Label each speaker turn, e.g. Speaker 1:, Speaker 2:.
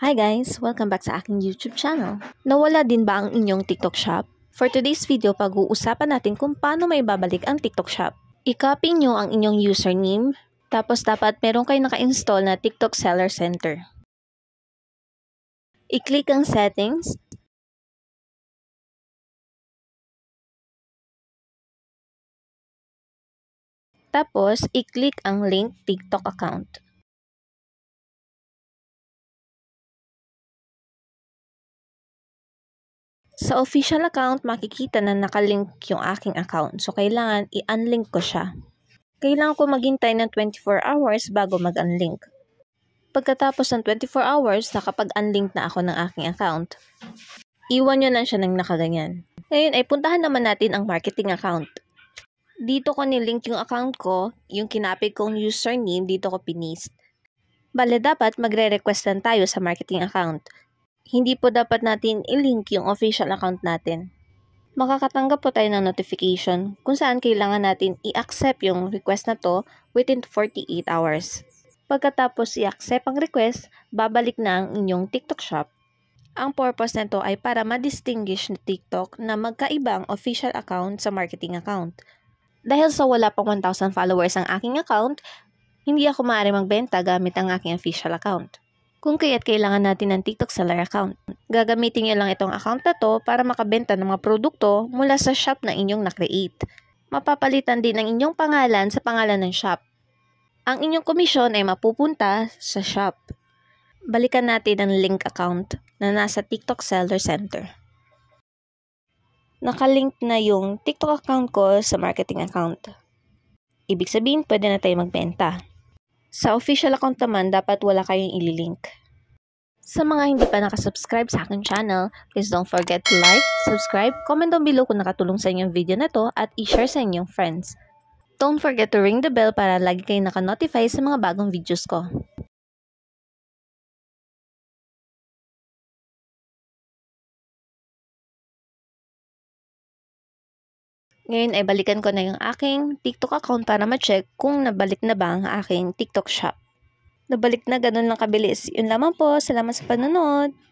Speaker 1: Hi guys! Welcome back sa aking YouTube channel. Nawala din ba ang inyong TikTok shop? For today's video, pag-uusapan natin kung paano may babalik ang TikTok shop. I-copy nyo ang inyong username, tapos dapat meron kayo naka-install na TikTok Seller Center.
Speaker 2: I-click ang settings, Tapos, i-click ang link TikTok account. Sa official account, makikita
Speaker 1: na nakalink yung aking account. So, kailangan i-unlink ko siya. Kailangan ko maghintay ng 24 hours bago mag-unlink. Pagkatapos ng 24 hours, nakapag-unlink na ako ng aking account. Iwan nyo na siya ng nakaganyan. Ngayon ay puntahan naman natin ang marketing account. Dito ko nilink yung account ko, yung kinapit kong username, dito ko pinist. Bale, dapat magre-request lang tayo sa marketing account hindi po dapat natin ilink yung official account natin. Makakatanggap po tayo ng notification kung saan kailangan natin i-accept yung request na to within 48 hours. Pagkatapos i-accept ang request, babalik na ang inyong TikTok shop. Ang purpose nito ay para ma-distinguish ni TikTok na magkaiba ang official account sa marketing account. Dahil sa wala pang 1,000 followers ang aking account, hindi ako maaari magbenta gamit ang aking official account. Kung kaya't kailangan natin ng TikTok seller account. Gagamitin nyo lang itong account na to para makabenta ng mga produkto mula sa shop na inyong nakreate. Mapapalitan din ang inyong pangalan sa pangalan ng shop. Ang inyong komisyon ay mapupunta sa shop. Balikan natin ang link account na nasa TikTok Seller Center nakalink na yung TikTok account ko sa marketing account. Ibig sabihin, pwede na tayo magbenta. Sa official account naman, dapat wala kayong ililink. Sa mga hindi pa nakasubscribe sa akin channel, please don't forget to like, subscribe, comment down below kung nakatulong sa inyong video na to at i-share sa inyong friends. Don't forget to ring the bell para
Speaker 2: lagi kayong nakanotify sa mga bagong videos ko. Ngayon ay balikan ko na yung aking TikTok account para ma-check kung nabalik
Speaker 1: na ba ang aking TikTok shop. Nabalik na ganun lang kabilis. Yun lamang po. Salamat sa
Speaker 2: panonood.